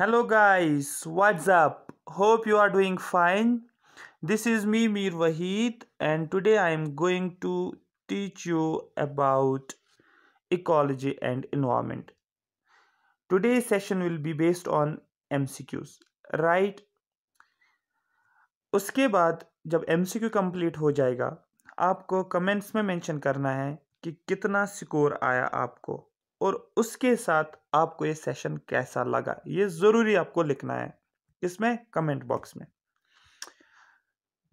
hello guys what's up hope you are doing fine this is me Mir Waheed and today I am going to teach you about ecology and environment today session will be based on MCQs right उसके बाद जब MCQ complete हो जाएगा आपको comments में mention करना है कि कितना स्कोर आया आपको और उसके साथ आपको ये सेशन कैसा लगा ये ज़रूरी आपको लिखना है इसमें कमेंट बॉक्स में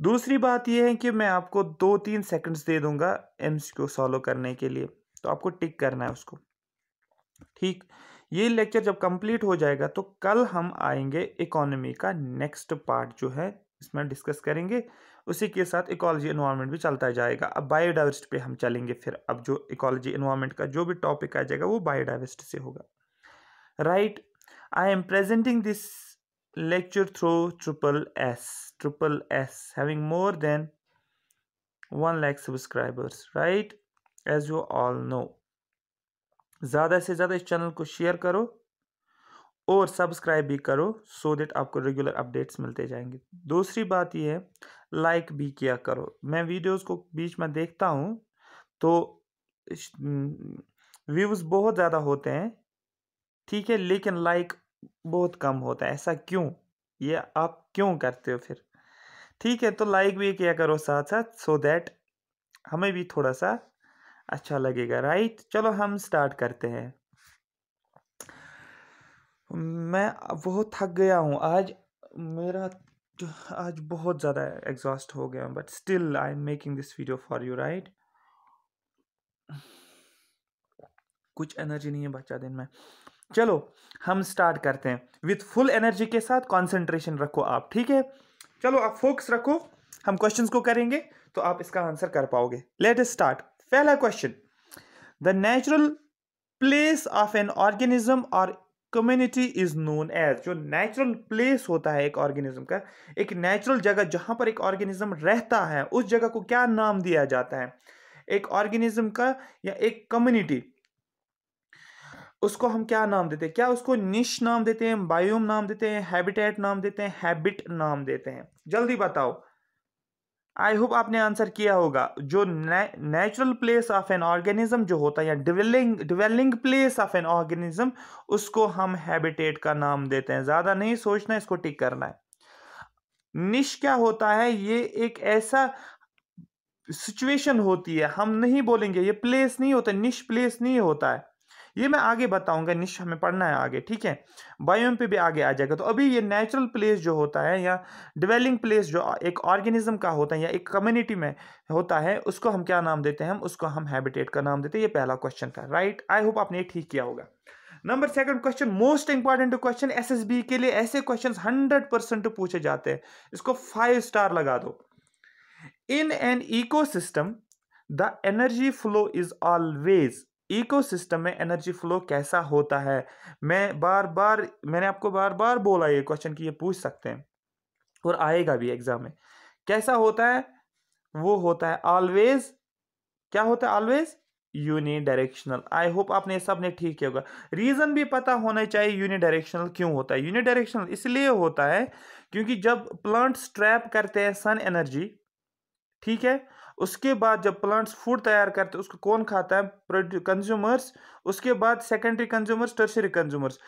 दूसरी बात यह है कि मैं आपको दो तीन सेकंड्स दे दूंगा एम्स को सॉलो करने के लिए तो आपको टिक करना है उसको ठीक ये लेक्चर जब कंप्लीट हो जाएगा तो कल हम आएंगे इकोनॉमी का नेक्स्ट पार्ट जो है इसमें डिस्कस करेंगे उसी के साथ इकोलॉजी इन्वायरमेंट भी चलता जाएगा अब बायोडाइवर्सिटी पे हम चलेंगे फिर अब जो इकोलॉजी इन्वायरमेंट का जो भी टॉपिक आ जाएगा वो बायोडाइवर्सिटी से होगा right I am presenting this lecture through triple S triple S having more than one lakh subscribers right as you all know ज़्यादा से ज़्यादा इस चैनल को शेयर करो और सब्सक्राइब भी करो सो so देट आपको रेगुलर अपडेट्स मिलते जाएंगे दूसरी बात यह है लाइक भी किया करो मैं वीडियोस को बीच में देखता हूँ तो व्यूज़ बहुत ज़्यादा होते हैं ठीक है लेकिन लाइक बहुत कम होता है ऐसा क्यों ये आप क्यों करते हो फिर ठीक है तो लाइक भी किया करो साथ साथ सो so दैट हमें भी थोड़ा सा अच्छा लगेगा राइट चलो हम स्टार्ट करते हैं मैं बहुत थक गया हूँ आज मेरा आज बहुत ज़्यादा एग्जॉस्ट हो गया but still I am making this video for you right कुछ एनर्जी नहीं है बच्चा दिन में चलो हम स्टार्ट करते हैं विथ फुल एनर्जी के साथ कंसंट्रेशन रखो आप ठीक है चलो आप फोकस रखो हम क्वेश्चंस को करेंगे तो आप इसका आंसर कर पाओगे लेट इस स्टार्ट पहला question the natural place of an organism और कम्युनिटी इज नोन एज जो नेचुरल प्लेस होता है एक ऑर्गेनिज्म का एक नेचुरल जगह जहां पर एक ऑर्गेनिज्म रहता है उस जगह को क्या नाम दिया जाता है एक ऑर्गेनिज्म का या एक कम्युनिटी उसको हम क्या नाम देते हैं क्या उसको निश नाम देते हैं बायोम नाम देते हैं हैबिटेट नाम देते हैं हैबिट नाम देते हैं जल्दी बताओ आई होप आपने आंसर किया होगा जो natural place of an organism जो होता है या dwelling dwelling place of an organism उसको हम हैबिटेट का नाम देते हैं ज़्यादा नहीं सोचना इसको टिक करना है निश क्या होता है ये एक ऐसा सिचुएशन होती है हम नहीं बोलेंगे ये प्लेस नहीं होता निश प्लेस नहीं होता है ये मैं आगे बताऊंगा निश्चय हमें पढ़ना है आगे ठीक है बायोम पे भी आगे आ जाएगा तो अभी ये नेचुरल प्लेस जो होता है या डिवेलिंग प्लेस जो एक ऑर्गेनिज्म का होता है या एक कम्युनिटी में होता है उसको हम क्या नाम देते हैं हम उसको हम हैबिटेट का नाम देते हैं ये पहला क्वेश्चन था राइट आई होप आपने ठीक किया होगा number second question most important question SSB के लिए ऐसे क्वेश्चन हंड्रेड परसेंट पूछे जाते हैं इसको फाइव स्टार लगा दो in an ecosystem the energy flow is always ecosystem में एनर्जी फ्लो कैसा होता है मैं बार बार मैंने आपको बार बार बोला ये क्वेश्चन कि ये पूछ सकते हैं और आएगा भी एग्जाम में कैसा होता है वो होता है ऑलवेज क्या होता है ऑलवेज यूनिडायरेक्शनल आई होप आपने सब ने ठीक किया होगा रीज़न भी पता होना चाहिए यूनिडायरेक्शनल क्यों होता है यूनिडायरेक्शनल इसलिए होता है क्योंकि जब प्लांट्स ट्रैप करते हैं सन एनर्जी ठीक है उसके बाद जब प्लांट्स फूड तैयार करते हैं उसको कौन खाता है कंज्यूमर्स उसके बाद सेकेंडरी कंज्यूमर्स टर्सरी कंज्यूमर्स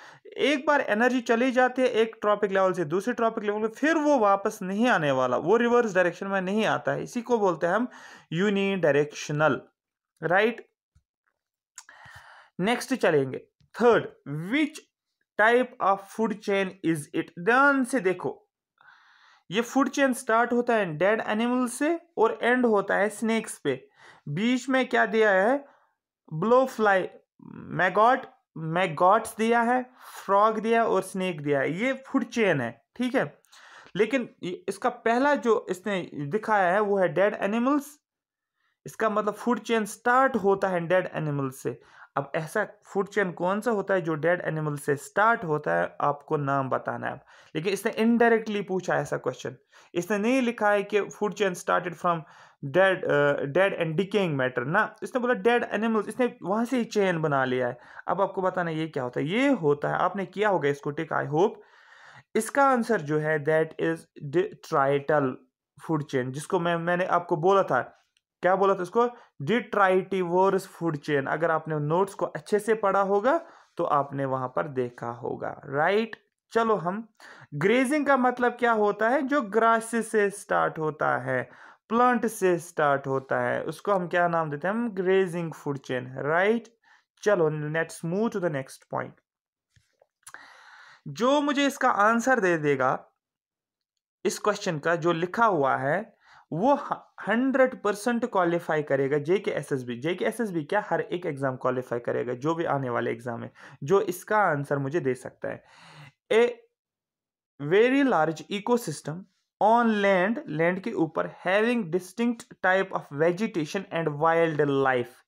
एक बार एनर्जी चली जाती है एक ट्रॉपिक लेवल से दूसरे ट्रॉपिक लेवल में फिर वो वापस नहीं आने वाला वो रिवर्स डायरेक्शन में नहीं आता है इसी को बोलते हैं हम यूनि डायरेक्शनल राइट नेक्स्ट चलेंगे third which type of food chain is it ध्यान से देखो ये फूड चेन स्टार्ट होता है डेड एनिमल से और एंड होता है स्नेक्स पे बीच में क्या दिया है ब्लो फ्लाई मैगॉट मैगॉट्स दिया है फ्रॉग दिया और स्नेक दिया है ये फूड चेन है ठीक है लेकिन इसका पहला जो इसने दिखाया है वो है डेड एनिमल्स इसका मतलब फूड चेन स्टार्ट होता है डेड एनिमल से अब ऐसा फूड चेन कौन सा होता है जो डेड एनिमल से स्टार्ट होता है आपको नाम बताना है लेकिन इसने इनडायरेक्टली पूछा ऐसा क्वेश्चन इसने नहीं लिखा है कि food chain started from dead dead and decaying matter ना इसने बोला डेड एनिमल्स इसने वहाँ से ही चेन बना लिया है अब आपको बताना ये क्या होता है ये होता है आपने किया होगा इसको टिक आई होप इसका आंसर जो है that is detrital food chain जिसको मैं मैंने आपको बोला था क्या बोला था इसको डिट्राइटिवर्स फूड चेन अगर आपने नोट्स को अच्छे से पढ़ा होगा तो आपने वहां पर देखा होगा राइट चलो हम ग्रेजिंग का मतलब क्या होता है जो ग्रास से स्टार्ट होता है प्लांट से स्टार्ट होता है उसको हम क्या नाम देते हैं हम ग्रेजिंग फूड चेन राइट चलो let's move to the next point जो मुझे इसका आंसर दे देगा इस क्वेश्चन का जो लिखा हुआ है वो हंड्रेड परसेंट क्वालिफाई करेगा जे के एस एस बी जे के एस एस बी क्या हर एक एग्ज़ाम क्वालिफाई करेगा जो भी आने वाले एग्ज़ाम है जो इसका आंसर मुझे दे सकता है a very large ecosystem on land land के ऊपर having distinct type of vegetation and wildlife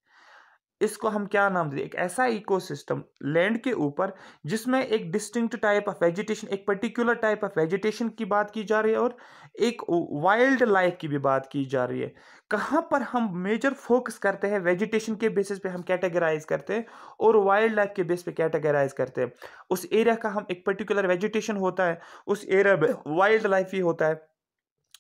इसको हम क्या नाम दें एक ऐसा इकोसिस्टम लैंड के ऊपर जिसमें एक डिस्टिंक्ट टाइप ऑफ वेजिटेशन एक पर्टिकुलर टाइप ऑफ वेजिटेशन की बात की जा रही है और एक वाइल्ड लाइफ की भी बात की जा रही है कहाँ पर हम मेजर फोकस करते हैं वेजिटेशन के बेसिस पे हम कैटेगराइज करते हैं और वाइल्ड लाइफ के बेस पे कैटेगराइज करते हैं उस एरिया का हम एक पर्टिकुलर वेजिटेशन होता है उस एरिया में वाइल्ड लाइफ ही होता है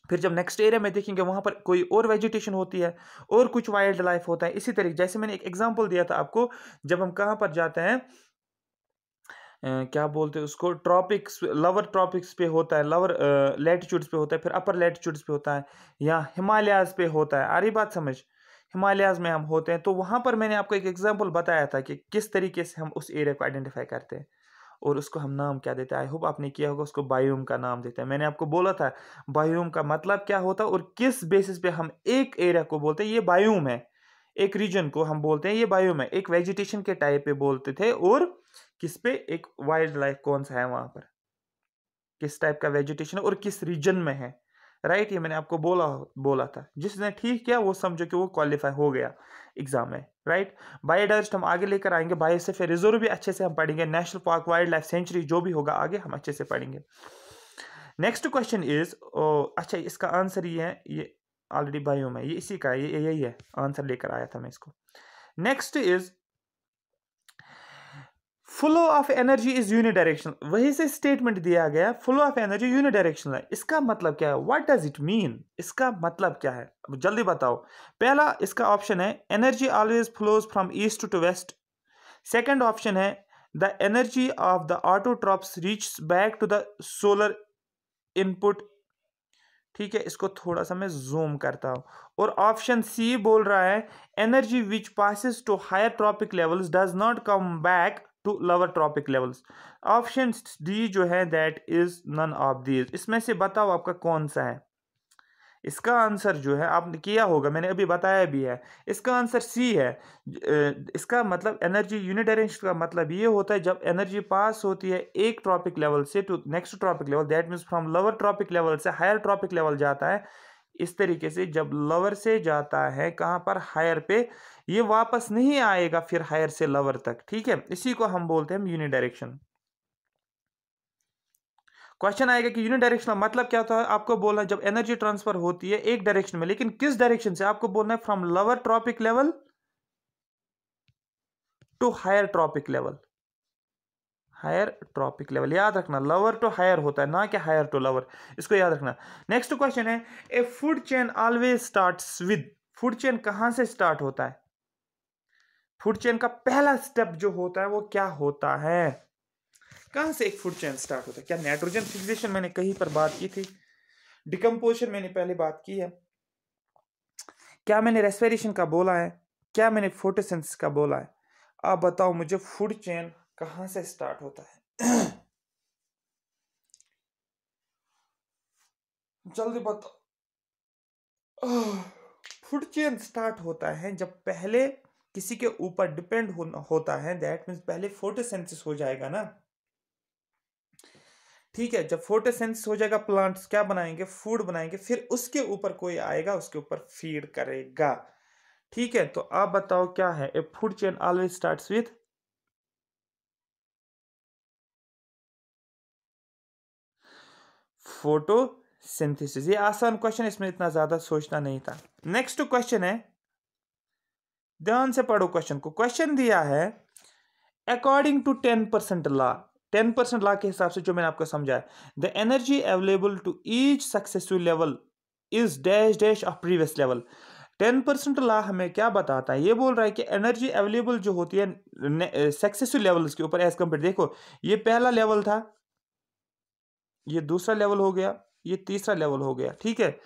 फिर जब नेक्स्ट एरिया में देखेंगे वहाँ पर कोई और वेजिटेशन होती है और कुछ वाइल्ड लाइफ होता है इसी तरीके जैसे मैंने एक एग्जाम्पल दिया था आपको जब हम कहाँ पर जाते हैं क्या बोलते हैं उसको ट्रॉपिक्स लवर ट्रॉपिक्स पे होता है लवर लेटिट्यूड्स पे होता है फिर अपर लेटिट्यूड्स पे होता है या हिमालयाज पे होता है आ रही बात समझ हिमालयाज में हम होते हैं तो वहाँ पर मैंने आपको एक एग्जाम्पल बताया था कि किस तरीके से हम उस एरिया को आइडेंटिफाई करते हैं और उसको हम नाम क्या देते हैं आई होप आपने किया होगा उसको बायोम का नाम देते हैं मैंने आपको बोला था बायोम का मतलब क्या होता है और किस बेसिस पे हम एक एरिया को बोलते हैं ये बायोम है एक रीजन को हम बोलते हैं ये बायोम है एक वेजिटेशन के टाइप पे बोलते थे और किस पे एक वाइल्ड लाइफ कौन सा है वहां पर किस टाइप का वेजिटेशन है और किस रीजन में है राइट ये मैंने आपको बोला बोला था जिसने ठीक किया वो समझो कि वो क्वालिफाई हो गया एग्जाम में राइट बायोडाइवर्सिटी हम आगे लेकर आएंगे बायोसेफे रिजर्व भी अच्छे से हम पढ़ेंगे national park wildlife sanctuary जो भी होगा आगे हम अच्छे से पढ़ेंगे नेक्स्ट क्वेश्चन इज अच्छा इसका आंसर ये है ये ऑलरेडी बायो में ये इसी का ये यही है आंसर लेकर आया था मैं इसको next is flow of energy is unidirectional वही से स्टेटमेंट दिया गया फ्लो ऑफ एनर्जी यूनिडायरेक्शनल है इसका मतलब क्या है व्हाट डज इट मीन इसका मतलब क्या है अब जल्दी बताओ पहला इसका ऑप्शन है energy always flows from east to west second option है the energy of the autotrophs reach back to the solar input ठीक है इसको थोड़ा सा मैं जूम करता हूँ और ऑप्शन सी बोल रहा है energy which passes to higher trophic levels does not come back to lower trophic levels option D जो है that is none of these इसमें से बताओ आपका कौन सा है इसका आंसर जो है आपने किया होगा मैंने अभी बताया भी है इसका आंसर सी है इसका मतलब एनर्जी यूनिट अरेंज का मतलब ये होता है जब एनर्जी पास होती है एक ट्रॉपिक लेवल से to next trophic level that means from lower trophic level से हायर ट्रॉपिक लेवल जाता है इस तरीके से जब लवर से जाता है कहाँ पर हायर पे ये वापस नहीं आएगा फिर हायर से लवर तक ठीक है इसी को हम बोलते हैं यूनिट डायरेक्शन क्वेश्चन आएगा कि यूनिडायरेक्शनल मतलब क्या होता है आपको बोलना है जब एनर्जी ट्रांसफर होती है एक डायरेक्शन में लेकिन किस डायरेक्शन से आपको बोलना है from lower trophic level to higher trophic level higher trophic level याद रखना लवर टू हायर होता है ना कि हायर टू लवर इसको याद रखना नेक्स्ट क्वेश्चन है a food chain always start with food chain कहाँ से स्टार्ट होता है फूड चेन का पहला स्टेप जो होता है वो क्या होता है कहाँ से एक फूड चेन स्टार्ट होता है क्या नाइट्रोजन फिक्सेशन मैंने कहीं पर बात की थी डिकम्पोजिशन मैंने पहले बात की है क्या मैंने रेस्पिरेशन का बोला है क्या मैंने फोटोसेंस का बोला है आप बताओ मुझे फूड चेन कहा से स्टार्ट होता है जल्दी बताओ फूड चेन स्टार्ट होता है जब पहले किसी के ऊपर डिपेंड होता है दैट मीन पहले फोटोसेंसिस हो जाएगा ना ठीक है जब फोटोसेंस हो जाएगा प्लांट्स क्या बनाएंगे फूड बनाएंगे फिर उसके ऊपर कोई आएगा उसके ऊपर फीड करेगा ठीक है तो आप बताओ क्या है a food chain always start with photosynthesis ये आसान क्वेश्चन इसमें इतना ज़्यादा सोचना नहीं था नेक्स्ट क्वेश्चन है ध्यान से पढ़ो क्वेश्चन को क्वेश्चन दिया है according to ten percent law ten percent law के हिसाब से जो मैंने आपको समझाया the energy available to each successful level is dash dash of previous level ten percent law हमें क्या बताता है ये बोल रहा है कि एनर्जी अवेलेबल जो होती है सक्सेसफुल लेवल्स के ऊपर एज कम्पेयर देखो ये पहला लेवल था ये दूसरा लेवल हो गया ये तीसरा लेवल हो गया ठीक है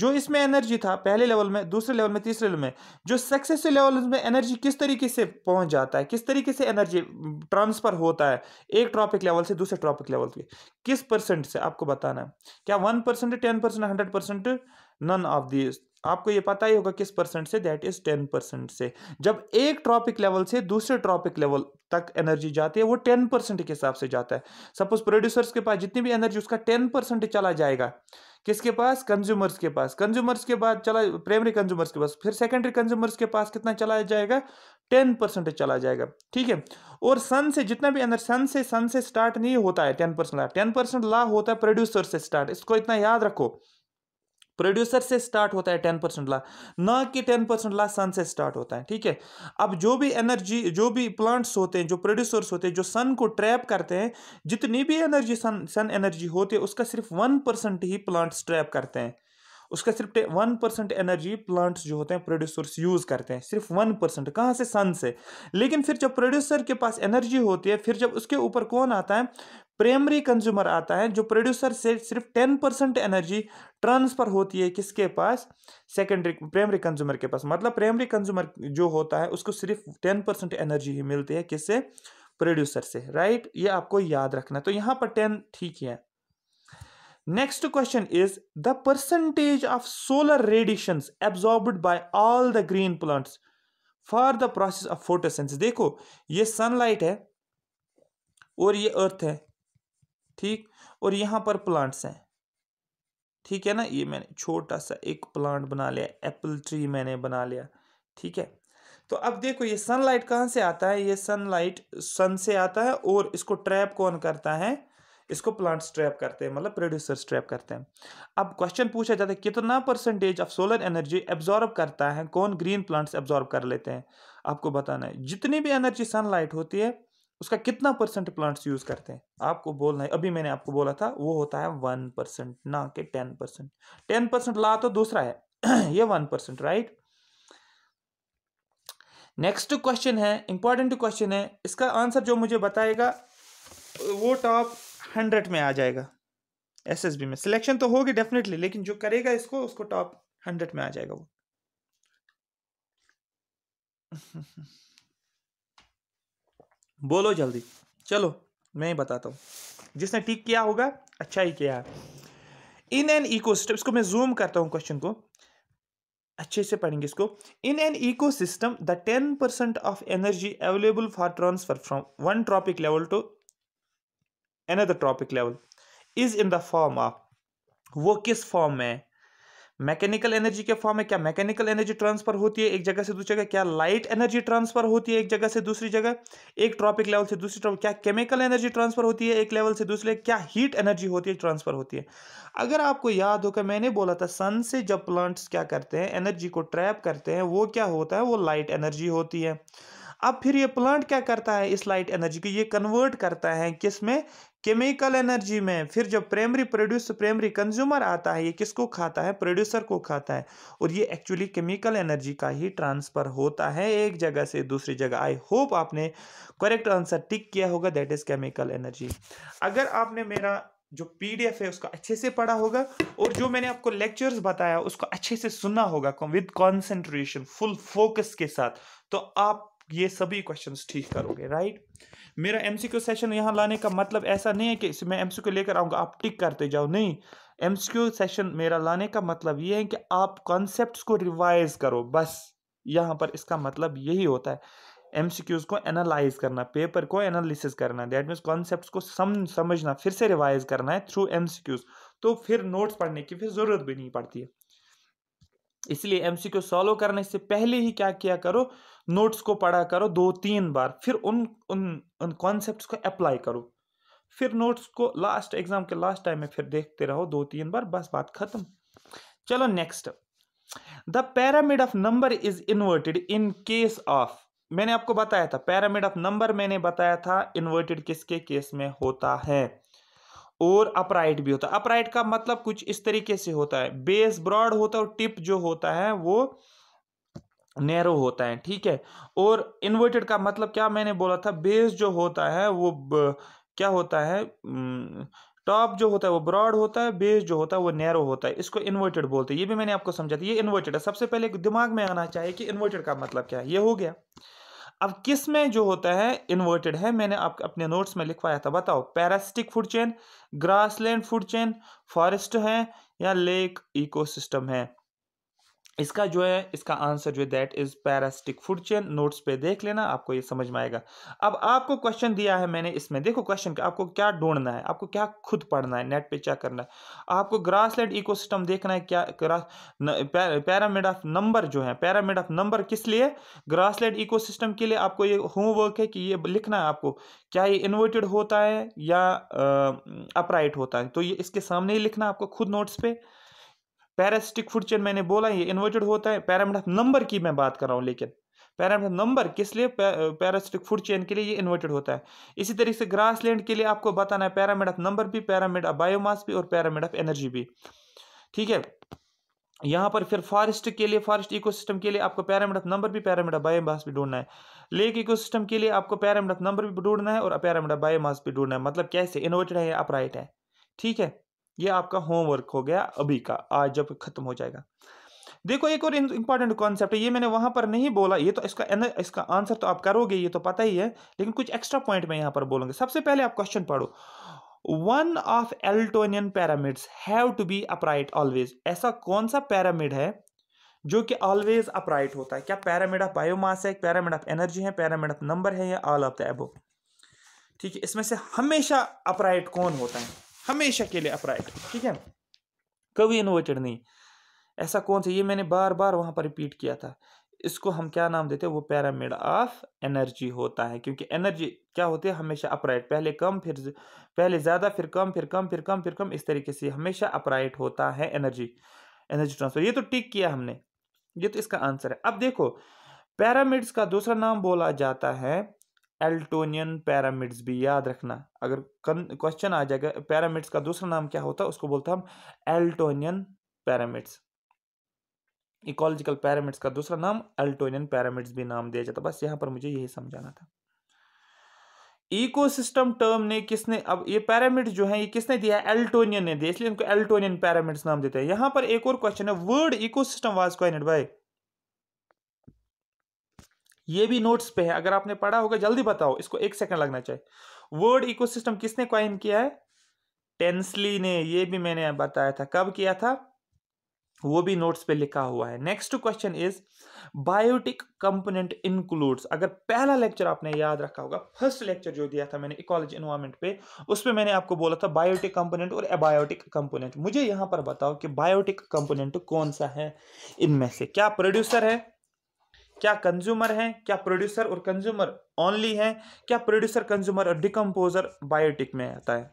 जो इसमें एनर्जी था पहले लेवल में दूसरे लेवल में तीसरे लेवल में जो सक्सेसिव लेवल में एनर्जी किस तरीके से पहुंच जाता है किस तरीके से एनर्जी ट्रांसफर होता है एक ट्रॉपिक लेवल से दूसरे ट्रॉपिक लेवल के किस परसेंट से आपको बताना है क्या one percent ten percent hundred percent none of this आपको ये पता ही होगा किस percent say that is ten percent से जब एक ट्रॉपिक लेवल से दूसरे ट्रॉपिक लेवल तक एनर्जी जाती है वो टेन परसेंट के हिसाब से जाता है सपोज प्रोड्यूसर्स के पास जितनी भी एनर्जी उसका टेन परसेंट चला जाएगा किसके पास कंज्यूमर्स के पास कंज्यूमर्स के बाद चला प्राइमरी कंज्यूमर्स के पास फिर सेकेंडरी कंज्यूमर्स के पास कितना चला जाएगा टेन परसेंट चला जाएगा ठीक है और सन से जितना भी अंदर सन से सन से स्टार्ट नहीं होता है ten percent law ten percent law होता है प्रोड्यूसर से स्टार्ट इसको इतना याद रखो प्रोड्यूसर से स्टार्ट होता है टेन परसेंट ला ना कि टेन परसेंट ला सन से स्टार्ट होता है ठीक है अब जो भी एनर्जी जो भी प्लांट्स होते हैं जो प्रोड्यूसर्स होते हैं जो सन को ट्रैप करते हैं जितनी भी एनर्जी सन सन एनर्जी होती है उसका सिर्फ वन परसेंट ही प्लांट्स ट्रैप करते हैं उसका सिर्फ वन परसेंट एनर्जी प्लांट्स जो होते हैं प्रोड्यूसर्स यूज़ करते हैं सिर्फ वन परसेंट कहाँ से सन से लेकिन फिर जब प्रोड्यूसर के पास एनर्जी होती है फिर जब उसके ऊपर कौन आता है प्राइमरी कंज्यूमर आता है जो प्रोड्यूसर से सिर्फ टेन परसेंट एनर्जी ट्रांसफर होती है किसके पास सेकेंडरी प्राइमरी कंज्यूमर के पास मतलब प्राइमरी कंज्यूमर जो होता है उसको सिर्फ टेन परसेंट एनर्जी ही मिलती है किससे प्रोड्यूसर से राइट ये आपको याद रखना है तो यहाँ पर टेन ठीक है next question is the percentage of solar radiation absorb by all the green plants for the process of photosynthesis देखो ये सनलाइट है और ये अर्थ है ठीक और यहाँ पर प्लांट्स हैं ठीक है ना ये मैंने छोटा सा एक प्लांट बना लिया एप्पल ट्री मैंने बना लिया ठीक है तो अब देखो ये सनलाइट कहाँ से आता है ये सनलाइट सन से आता है और इसको ट्रैप कौन करता है इसको प्लांट्स ट्रैप करते हैं मतलब प्रोड्यूसर्स ट्रैप करते हैं अब क्वेश्चन पूछा जाता है कितना percentage of solar energy absorb करता है कौन ग्रीन प्लांट्स एब्जॉर्ब कर लेते हैं आपको बताना है जितनी भी एनर्जी सनलाइट होती है उसका कितना परसेंट प्लांट्स यूज़ करते हैं आपको बोलना है अभी मैंने आपको बोला था वो होता है वन परसेंट ना के ten percent ten percent law तो दूसरा है ये one percent right next question है इंपॉर्टेंट क्वेश्चन है इसका आंसर जो मुझे बताएगा वो टॉप हंड्रेड में आ जाएगा एसएसबी में सिलेक्शन तो होगी डेफिनेटली लेकिन जो करेगा इसको उसको टॉप हंड्रेड में आ जाएगा वो बोलो जल्दी चलो मैं ही बताता हूँ जिसने ठीक किया होगा अच्छा ही किया है इन एन इको इसको मैं जूम करता हूँ क्वेश्चन को अच्छे से पढ़ेंगे इसको in an ecosystem the ten percent of energy available for transfer from one trophic level to another trophic level is in the form of वो किस फॉर्म में है मैकेनिकल एनर्जी के फॉर्म में क्या मैकेनिकल एनर्जी ट्रांसफर होती है एक जगह से दूसरी जगह क्या लाइट एनर्जी ट्रांसफर होती है एक जगह से दूसरी जगह एक ट्रॉपिक लेवल से दूसरी ट्रॉपिक क्या केमिकल एनर्जी ट्रांसफर होती है एक लेवल से दूसरे क्या हीट एनर्जी होती है ट्रांसफर होती है अगर आपको याद होकर मैंने बोला था सन से जब प्लांट्स क्या करते हैं एनर्जी को ट्रैप करते हैं वो क्या होता है वो लाइट एनर्जी होती है अब फिर ये प्लांट क्या करता है इस लाइट एनर्जी को ये कन्वर्ट करता है किस में केमिकल एनर्जी में फिर जब प्राइमरी प्रोड्यूस प्राइमरी कंज्यूमर आता है ये किसको खाता है प्रोड्यूसर को खाता है और ये एक्चुअली केमिकल एनर्जी का ही ट्रांसफर होता है एक जगह से दूसरी जगह आई होप आपने करेक्ट आंसर टिक किया होगा दैट इज केमिकल एनर्जी अगर आपने मेरा जो पीडीएफ है उसका अच्छे से पढ़ा होगा और जो मैंने आपको लेक्चर्स बताया उसको अच्छे से सुना होगा विद कॉन्सेंट्रेशन फुल फोकस के साथ तो आप ये सभी क्वेश्चन ठीक करोगे राइट मेरा एमसीक्यू सेशन यहाँ लाने का मतलब ऐसा नहीं है कि मैं एमसीक्यू लेकर आऊँगा आप टिक करते जाओ नहीं एमसीक्यू सेशन मेरा लाने का मतलब ये है कि आप कॉन्सेप्ट को रिवाइज करो बस यहाँ पर इसका मतलब यही होता है क्यूज को एनालाइज करना पेपर को एनालिसिस करना दैट मीन्स कॉन्सेप्ट को सम समझना फिर से रिवाइज करना है थ्रू क्यूज तो फिर नोट्स पढ़ने की फिर ज़रूरत भी नहीं पड़ती है इसलिए एमसीक्यू सॉल्व करने से पहले ही क्या किया करो नोट्स को पढ़ा करो दो तीन बार फिर उन उन उन कॉन्सेप्ट को अप्लाई करो फिर नोट्स को लास्ट एग्जाम के लास्ट टाइम में फिर देखते रहो दो तीन बार बस बात खत्म चलो next the pyramid of number is inverted in case of मैंने आपको बताया था पैरामिड ऑफ नंबर मैंने बताया था इन्वर्टेड किसके केस में होता है और अपराइट भी होता है अपराइट का मतलब कुछ इस तरीके से होता है बेस ब्रॉड होता है और टिप जो होता है वो नैरो होता है ठीक है और इन्वर्टेड का मतलब क्या मैंने बोला था बेस जो होता है वो क्या होता है टॉप जो होता है वो ब्रॉड होता है बेस जो होता है वो नैरो होता है इसको इन्वर्टेड बोलते हैं ये भी मैंने आपको समझा था ये इन्वर्टेड है सबसे पहले दिमाग में आना चाहिए कि इन्वर्टेड का मतलब क्या है ये हो गया अब किस में जो होता है इन्वर्टेड है मैंने आप अपने नोट्स में लिखवाया था बताओ parasitic food chain grassland food chain forest है या लेक इकोसिस्टम है इसका जो है इसका आंसर जो है that is parasitic food chain notes पे देख लेना आपको ये समझ में आएगा अब आपको क्वेश्चन दिया है मैंने इसमें देखो क्वेश्चन का आपको क्या ढूंढना है आपको क्या खुद पढ़ना है नेट पे चेक करना है आपको ग्रासलैंड इकोसिस्टम देखना है क्या पैरामिड ऑफ नंबर जो है पैरामिड ऑफ नंबर किस लिए ग्रासलैंड इको के लिए आपको ये होमवर्क है कि ये लिखना है आपको क्या ये इन्वर्टेड होता है या अपराइट होता है तो ये इसके सामने ही लिखना आपको खुद नोट्स पे पैरास्टिक फूड चेन मैंने बोला ये इन्वर्टेड होता है पैरामीटर नंबर की मैं बात कर रहा हूँ लेकिन पैरामीटर नंबर किस लिए पैरास्टिक फूड चेन के लिए ये इन्वर्टेड होता है इसी तरीके से ग्रास लैंड के लिए आपको बताना है पैरामिड ऑफ नंबर भी पैरामिड ऑफ बायोमास भी और पैरामिड ऑफ एनर्जी भी ठीक है यहाँ पर फिर फॉरेस्ट के लिए फॉरेस्ट इकोसिस्टम के लिए आपको पैरामिड ऑफ नंबर भी पैरामिड ऑफ बायोमास भी ढूंढना है लेक इकोसिस्टम के लिए आपको पैरामिड ऑफ नंबर भी ढूंढना है और पैरामिड ऑफ बायोमास भी ढूंढना है मतलब कैसे इन्वर्टेड है या अपराइट है ठीक है ये आपका होमवर्क हो गया अभी का आज जब खत्म हो जाएगा देखो एक और इंपॉर्टेंट कॉन्सेप्ट है ये मैंने वहां पर नहीं बोला ये तो इसका इसका आंसर तो आप करोगे ये तो पता ही है लेकिन कुछ एक्स्ट्रा पॉइंट मैं यहां पर बोलूंगा सबसे पहले आप क्वेश्चन पढ़ो one of Eltonian pyramids have to be upright always ऐसा कौन सा पैरामिड है जो कि ऑलवेज अपराइट होता है क्या पैरामिड ऑफ बायोमास है पैरामिड ऑफ एनर्जी है पैरामिड ऑफ नंबर है या ऑल ऑफ द एबो ठीक है इसमें से हमेशा अपराइट कौन होता है हमेशा के लिए अपराइट ठीक है कभी इन्वर्टेड नहीं ऐसा कौन सा ये मैंने बार बार वहाँ पर रिपीट किया था इसको हम क्या नाम देते हैं वो पैरामिड ऑफ एनर्जी होता है क्योंकि एनर्जी क्या होती है हमेशा अपराइट पहले कम फिर पहले ज़्यादा फिर कम फिर कम फिर कम फिर कम इस तरीके से हमेशा अपराइट होता है एनर्जी एनर्जी ट्रांसफर ये तो टिक किया हमने ये तो इसका आंसर है अब देखो पैरामिड्स का दूसरा नाम बोला जाता है एल्टोनियन पैरामिड्स भी याद रखना अगर क्वेश्चन आ जाएगा पैरामिड्स का दूसरा नाम क्या होता है उसको बोलता हम एल्टोनियन पैरामिड्स इकोलॉजिकल पैरामिड्स का दूसरा नाम एल्टोनियन पैरामिड्स भी नाम दिया जाता बस यहाँ पर मुझे यही समझाना था इकोसिस्टम टर्म ने किसने अब ये पैरामिड्स जो है ये किसने दिया है एल्टोनियन ने दिया इसलिए इनको एल्टोनियन पैरामिड्स नाम देते हैं यहाँ पर एक और क्वेश्चन है word ecosystem was coined by ये भी नोट्स पे है अगर आपने पढ़ा होगा जल्दी बताओ इसको एक सेकंड लगना चाहिए वर्ड इकोसिस्टम किसने क्वाइन किया है टेंसली ने ये भी मैंने बताया था कब किया था वो भी नोट्स पे लिखा हुआ है next question is biotic component includes अगर पहला लेक्चर आपने याद रखा होगा फर्स्ट लेक्चर जो दिया था मैंने इकोलॉजी इन्वायरमेंट पे उस पर मैंने आपको बोला था बायोटिक कंपोनेंट और एबायोटिक कंपोनेंट मुझे यहां पर बताओ कि बायोटिक कंपोनेंट कौन सा है इनमें से क्या प्रोड्यूसर है क्या कंज्यूमर हैं क्या प्रोड्यूसर और कंज्यूमर ओनली हैं क्या प्रोड्यूसर कंज्यूमर और डिकम्पोजर बायोटिक में आता है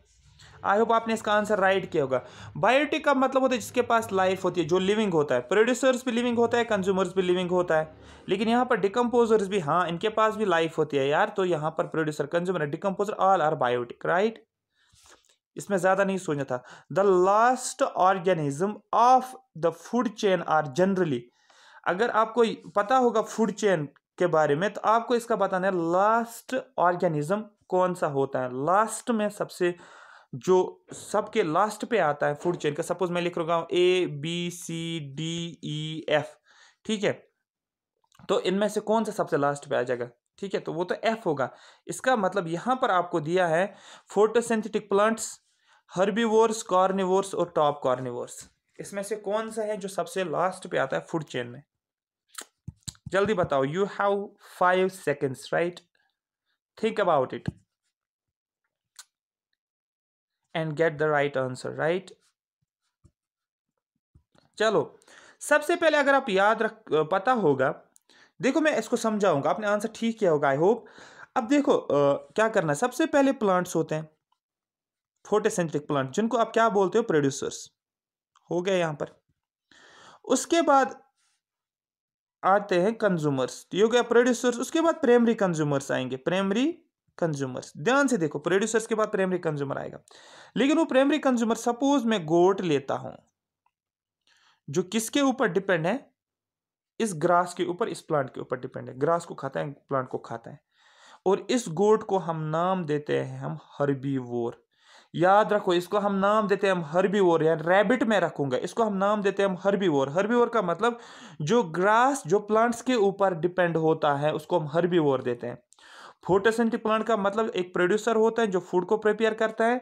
आई होप आपने इसका आंसर राइट किया होगा बायोटिक का मतलब होता है जिसके पास लाइफ होती है जो लिविंग होता है प्रोड्यूसर्स भी लिविंग होता है कंज्यूमर्स भी लिविंग होता है लेकिन यहाँ पर डिकम्पोजर्स भी हाँ इनके पास भी लाइफ होती है यार तो यहाँ पर producer consumer decomposer all are biotic right इसमें ज़्यादा नहीं सोचना था the last organism of the food chain are generally अगर आपको पता होगा फूड चेन के बारे में तो आपको इसका बताना है लास्ट ऑर्गेनिज्म कौन सा होता है लास्ट में सबसे जो सबके लास्ट पे आता है फूड चेन का सपोज मैं लिख रहा हूँ A B C D E F ठीक है तो इनमें से कौन सा सबसे लास्ट पे आ जाएगा ठीक है तो वो तो एफ होगा इसका मतलब यहाँ पर आपको दिया है फोटोसिंथेटिक प्लांट्स हर्बीवोर्स कॉर्निवोर्स और टॉप कॉर्निवोर्स इसमें से कौन सा है जो सबसे लास्ट पे आता है फूड चेन में जल्दी बताओ you have five seconds right think about it and get the right answer right चलो सबसे पहले अगर आप याद रख पता होगा देखो मैं इसको समझाऊंगा आपने आंसर ठीक किया होगा आई होप अब देखो आ, क्या करना है सबसे पहले प्लांट्स होते हैं फोटोसेंट्रिक प्लांट जिनको आप क्या बोलते हो प्रोड्यूसर्स हो गया यहां पर उसके बाद आते हैं कंज्यूमर्स ये हो गया प्रोड्यूसर्स उसके बाद प्राइमरी कंज्यूमर्स आएंगे प्राइमरी कंज्यूमर्स ध्यान से देखो प्रोड्यूसर्स के बाद प्राइमरी कंज्यूमर आएगा लेकिन वो प्राइमरी कंज्यूमर सपोज मैं गोट लेता हूं जो किसके ऊपर डिपेंड है इस ग्रास के ऊपर इस प्लांट के ऊपर डिपेंड है ग्रास को खाता है प्लांट को खाता है और इस गोट को हम नाम देते हैं हम हर्बीवोर याद रखो इसको हम नाम देते हैं हम वोर या रैबिट में रखूंगा इसको हम नाम देते हैं हम हर्बीवोर वोर का मतलब जो ग्रास जो प्लांट्स के ऊपर डिपेंड होता है उसको हम वोर देते हैं फोटोसेंटिक प्लांट का मतलब एक प्रोड्यूसर होता है जो फूड को प्रिपेयर करता है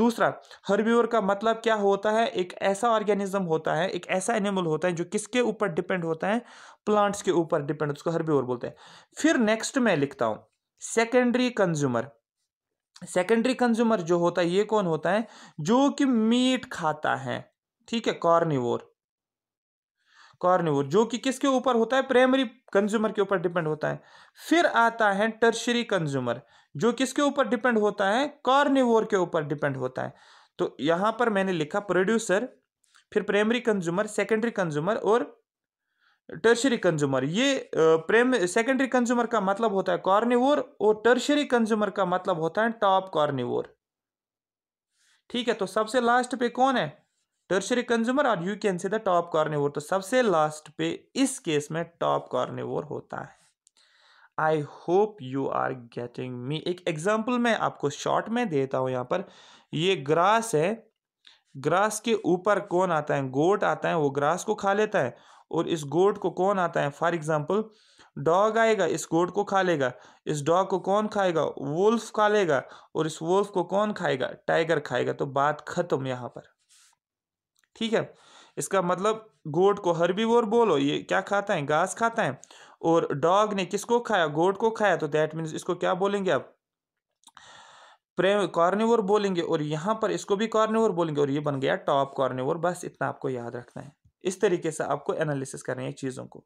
दूसरा हर्बीवर का मतलब क्या होता है एक ऐसा ऑर्गेनिज्म होता है एक ऐसा एनिमल होता है जो किसके ऊपर डिपेंड होता है प्लांट्स के ऊपर डिपेंड उसको हर्बीवर बोलते हैं फिर नेक्स्ट मैं लिखता हूँ सेकेंडरी कंज्यूमर सेकेंडरी कंज्यूमर जो होता है ये कौन होता है जो कि मीट खाता है ठीक है कॉर्निवोर कॉर्निवोर जो कि किसके ऊपर होता है प्राइमरी कंज्यूमर के ऊपर डिपेंड होता है फिर आता है टर्शरी कंज्यूमर जो किसके ऊपर डिपेंड होता है कॉर्निवोर के ऊपर डिपेंड होता है तो यहां पर मैंने लिखा प्रोड्यूसर फिर प्राइमरी कंज्यूमर सेकेंडरी कंज्यूमर और टर्शरी कंज्यूमर ये प्रेम सेकेंडरी कंज्यूमर का मतलब होता है कॉर्निवोर और टर्शरी कंज्यूमर का मतलब होता है टॉप कॉर्निवोर ठीक है तो सबसे लास्ट पे कौन है टर्शरी कंज्यूमर और you can say the top carnivore तो सबसे लास्ट पे इस केस में टॉप कॉर्निवोर होता है I hope you are getting me एक एग्जाम्पल मैं आपको शॉर्ट में देता हूँ यहाँ पर ये ग्रास है ग्रास के ऊपर कौन आता है गोट आता है वो ग्रास को खा लेता है और इस गोट को कौन आता है फॉर एग्ज़ाम्पल डॉग आएगा इस गोट को खा लेगा इस डॉग को कौन खाएगा वुल्फ खा लेगा और इस वुल्फ को कौन खाएगा टाइगर खाएगा तो बात ख़त्म यहाँ पर ठीक है इसका मतलब गोट को वोर बोलो ये क्या खाता है घास खाता है और डॉग ने किसको खाया गोट को खाया तो दैट मीन्स इसको क्या बोलेंगे आप प्रेम कॉर्नेवर बोलेंगे और यहाँ पर इसको भी कॉर्नेवर बोलेंगे और ये बन गया टॉप कॉर्नेवर बस इतना आपको याद रखना है इस तरीके से आपको एनालिसिस करनी है चीज़ों को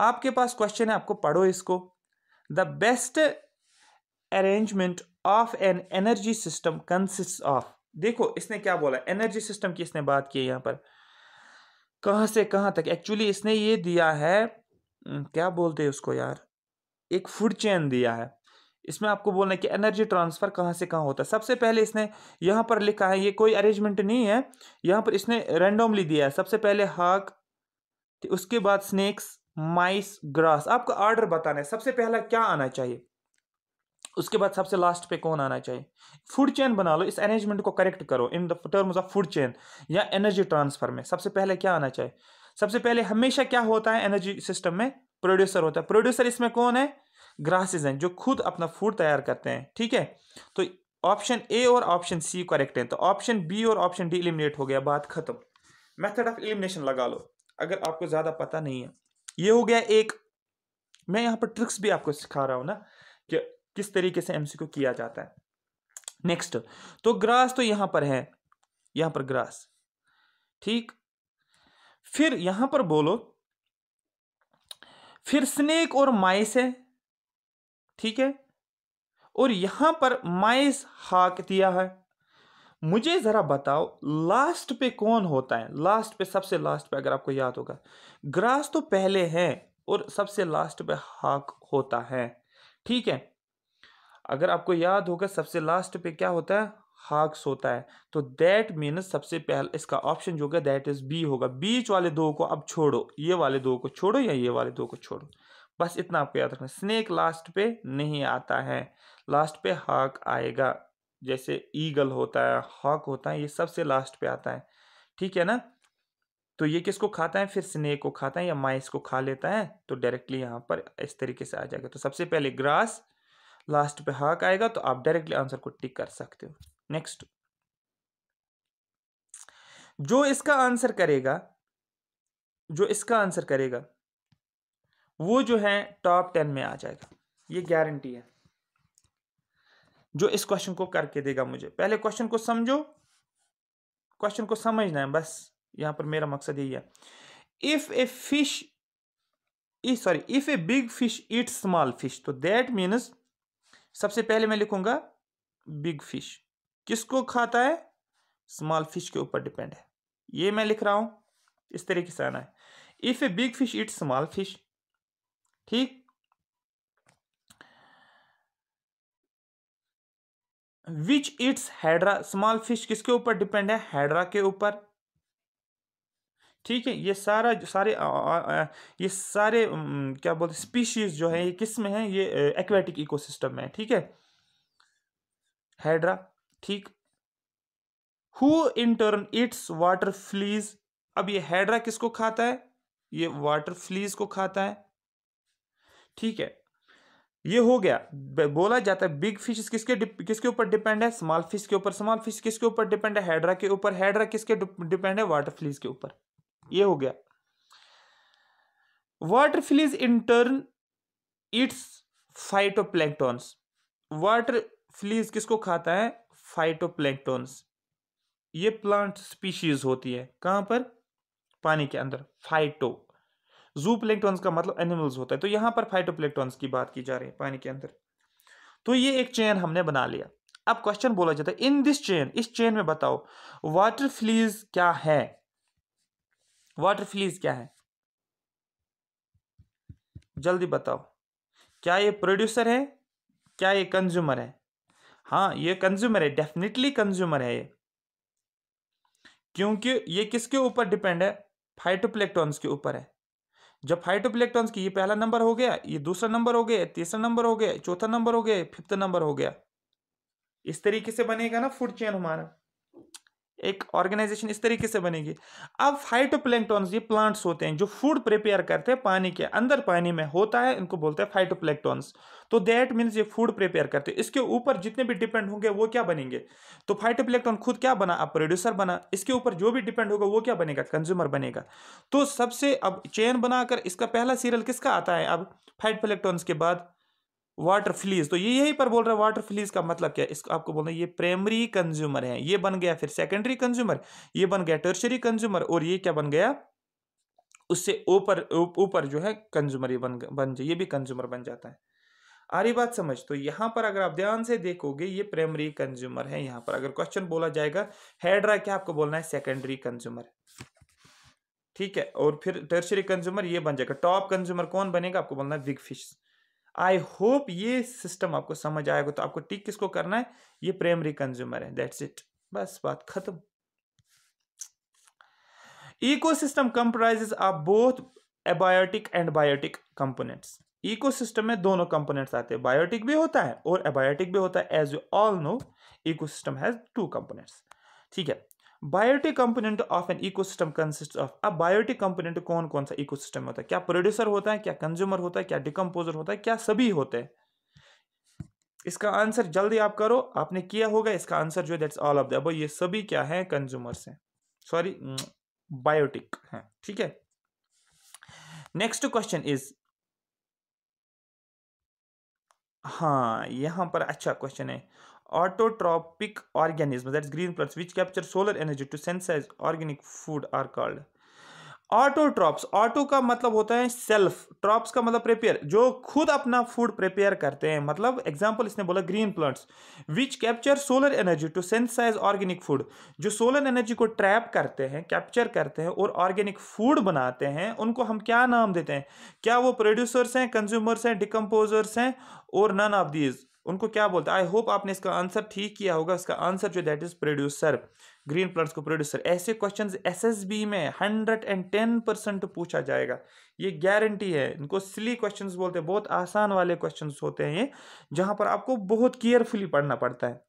आपके पास क्वेश्चन है आपको पढ़ो इसको the best arrangement of an energy system consist of देखो इसने क्या बोला एनर्जी सिस्टम की इसने बात की है पर कहा से कहां तक एक्चुअली इसने ये दिया है क्या बोलते हैं उसको यार एक फूड चेन दिया है इसमें आपको बोलना है कि एनर्जी ट्रांसफ़र कहाँ से कहाँ होता है सबसे पहले इसने यहाँ पर लिखा है ये कोई अरेंजमेंट नहीं है यहाँ पर इसने रेंडमली दिया है सबसे पहले हाक उसके बाद स्नेक्स माइस ग्रास आपको ऑर्डर बताना है सबसे पहला क्या आना चाहिए उसके बाद सबसे लास्ट पे कौन आना चाहिए फूड चेन बना लो इस अरेंजमेंट को करेक्ट करो in the terms of food chain या एनर्जी ट्रांसफर में सबसे पहले क्या आना चाहिए सबसे पहले हमेशा क्या होता है एनर्जी सिस्टम में प्रोड्यूसर होता है प्रोड्यूसर इसमें कौन है ग्रासेस हैं जो खुद अपना फूड तैयार करते हैं ठीक है तो ऑप्शन ए और ऑप्शन सी करेक्ट है तो ऑप्शन बी और ऑप्शन डी एलिमिनेट हो गया बात खत्म मेथड ऑफ एलिमिनेशन लगा लो अगर आपको ज़्यादा पता नहीं है ये हो गया एक मैं यहाँ पर ट्रिक्स भी आपको सिखा रहा हूँ ना कि किस तरीके से एमसीक्यू किया जाता है नेक्स्ट तो ग्रास तो यहाँ पर है यहाँ पर ग्रास ठीक फिर यहाँ पर बोलो फिर स्नेक और माइस है ठीक है और यहां पर माइस हाक दिया है मुझे ज़रा बताओ लास्ट पे कौन होता है लास्ट पे सबसे लास्ट पे अगर आपको याद होगा ग्रास तो पहले है और सबसे लास्ट पे हाक होता है ठीक है अगर आपको याद होगा सबसे लास्ट पे क्या होता है हाक्स होता है तो दैट मीनस सबसे पहले इसका ऑप्शन जो होगा दैट इज़ बी होगा बीच वाले दो को अब छोड़ो ये वाले दो को छोड़ो या ये वाले दो को छोड़ो बस इतना आपको याद रखना स्नेक लास्ट पे नहीं आता है लास्ट पे हॉक आएगा जैसे ईगल होता है हॉक होता है ये सबसे लास्ट पे आता है ठीक है ना तो ये किसको खाता है फिर स्नेक को खाता है या माइस को खा लेता है तो डायरेक्टली यहाँ पर इस तरीके से आ जाएगा तो सबसे पहले ग्रास लास्ट पे हाक आएगा तो आप डायरेक्टली आंसर को टिक कर सकते हो नेक्स्ट जो इसका आंसर करेगा जो इसका आंसर करेगा वो जो है टॉप टेन में आ जाएगा ये गारंटी है जो इस क्वेश्चन को करके देगा मुझे पहले क्वेश्चन को समझो क्वेश्चन को समझना है बस यहां पर मेरा मकसद यही है if a fish sorry if a big fish eat small fish तो दैट मीन्स सबसे पहले मैं लिखूंगा बिग फिश किसको खाता है स्मॉल फिश के ऊपर डिपेंड है ये मैं लिख रहा हूं इस तरीके से आना है if a big fish eat small fish ठीक which eats hydra small fish किसके ऊपर डिपेंड है हैड्रा के ऊपर ठीक है ये सारा सारे आ, आ, ये सारे क्या बोलते स्पीशीज जो है ये किस में है ये एक्वेटिक इकोसिस्टम में है ठीक है हैड्रा ठीक who in turn eats water fleas अब ये हैड्रा किसको खाता है ये वाटर फ्लीज को खाता है ठीक है ये हो गया बोला जाता है बिग फिश किसके किसके ऊपर डिपेंड है स्मॉल फिश के ऊपर स्मॉल फिश किसके ऊपर डिपेंड है हैड्रा के ऊपर हैड्रा किसके डिपेंड है वाटर फ्लीज के ऊपर ये हो गया water fleas in turn eats phytoplanktons water fleas किसको खाता है फाइटोप्लैंक्टॉन्स ये प्लांट स्पीशीज होती है कहां पर पानी के अंदर फाइटो जू प्लेक्टॉन्स का मतलब एनिमल्स होता है तो यहाँ पर फाइटोप्लेक्टॉन्स की बात की जा रही है पानी के अंदर तो ये एक चेन हमने बना लिया अब क्वेश्चन बोला जाता है इन दिस चेन इस चेन में बताओ वाटर फ्लीज क्या है वाटर फ्लीज क्या है जल्दी बताओ क्या ये प्रोड्यूसर है क्या ये कंज्यूमर है हाँ ये कंज्यूमर है डेफिनेटली कंज्यूमर है ये क्योंकि ये किसके ऊपर डिपेंड है फाइटोप्लेक्टॉन्स के ऊपर है जब फाइटोप्लेक्टॉन्स की ये पहला नंबर हो गया ये दूसरा नंबर हो गया तीसरा नंबर हो गया चौथा नंबर हो गया फिफ्थ नंबर हो गया इस तरीके से बनेगा ना फूड चेन हमारा एक ऑर्गेनाइजेशन इस तरीके से बनेगी अब फाइटोप्लैंक्टॉन ये प्लांट्स होते हैं जो फूड प्रिपेयर करते हैं पानी के अंदर पानी में होता है इनको बोलते हैं फाइटोप्लैंक्टॉन्स तो दैट मीन्स ये फूड प्रिपेयर करते हैं इसके ऊपर जितने भी डिपेंड होंगे वो क्या बनेंगे तो फाइटोप्लैंक्टॉन खुद क्या बना अब प्रोड्यूसर बना इसके ऊपर जो भी डिपेंड होगा वो क्या बनेगा कंज्यूमर बनेगा तो सबसे अब चेन बनाकर इसका पहला सीरियल किसका आता है अब फाइटोप्लैक्टॉन्स के बाद वाटर फ्लीज तो ये यही पर बोल रहा है वाटर फ्लीज का मतलब क्या है इसको आपको बोलना ये प्राइमरी कंज्यूमर है ये बन गया फिर सेकेंडरी कंज्यूमर ये बन गया टर्शरी कंज्यूमर और ये क्या बन गया उससे ऊपर ऊपर जो है कंज्यूमर ये बन बन ये भी कंज्यूमर बन जाता है आ रही बात समझ तो यहाँ पर अगर आप ध्यान से देखोगे ये प्राइमरी कंज्यूमर है यहाँ पर अगर क्वेश्चन बोला जाएगा हेड्रा क्या आपको बोलना है सेकेंडरी कंज्यूमर ठीक है और फिर टर्शरी कंज्यूमर ये बन जाएगा टॉप कंज्यूमर कौन बनेगा आपको बोलना है बिग फिश आई होप ये सिस्टम आपको समझ आएगा तो आपको टिक किसको करना है ये प्राइमरी कंज्यूमर है दैट्स इट बस बात खत्म ecosystem comprises of both abiotic and biotic components ecosystem में दोनों कंपोनेंट्स आते हैं बायोटिक भी होता है और एबायोटिक भी होता है as you all know ecosystem has two components ठीक है biotic component of an ecosystem consist of अब बायोटिक कंपोनेंट कौन कौन सा इकोसिस्टम होता है क्या प्रोड्यूसर होता है क्या कंज्यूमर होता है क्या डिकम्पोजर होता है क्या सभी होते हैं इसका आंसर जल्दी आप करो आपने किया होगा इसका आंसर जो है दैट्स ऑल ऑफ द अब ये सभी क्या है कंज्यूमर्स हैं सॉरी बायोटिक हैं ठीक है नेक्स्ट क्वेश्चन इज हाँ यहां पर अच्छा क्वेश्चन है autotrophic organisms that's green plants which capture solar energy to synthesize organic food are called autotrophs auto का मतलब होता है सेल्फ ट्रॉप्स का मतलब प्रिपेयर जो खुद अपना फूड प्रिपेयर करते हैं मतलब एग्जांपल इसने बोला green plants which capture solar energy to synthesise organic food जो सोलर एनर्जी को ट्रैप करते हैं कैप्चर करते हैं और ऑर्गेनिक फूड बनाते हैं उनको हम क्या नाम देते हैं क्या वो प्रोड्यूसर्स हैं कंज्यूमर्स हैं डिकम्पोजर्स हैं और नन ऑफ दीज उनको क्या बोलता है आई होप आपने इसका आंसर ठीक किया होगा इसका आंसर जो that is producer green plants को प्रोड्यूसर ऐसे क्वेश्चन एस में हंड्रेड एंड टेन परसेंट पूछा जाएगा ये गारंटी है इनको सिली क्वेश्चन बोलते हैं बहुत आसान वाले क्वेश्चन होते हैं ये जहां पर आपको बहुत केयरफुली पढ़ना पड़ता है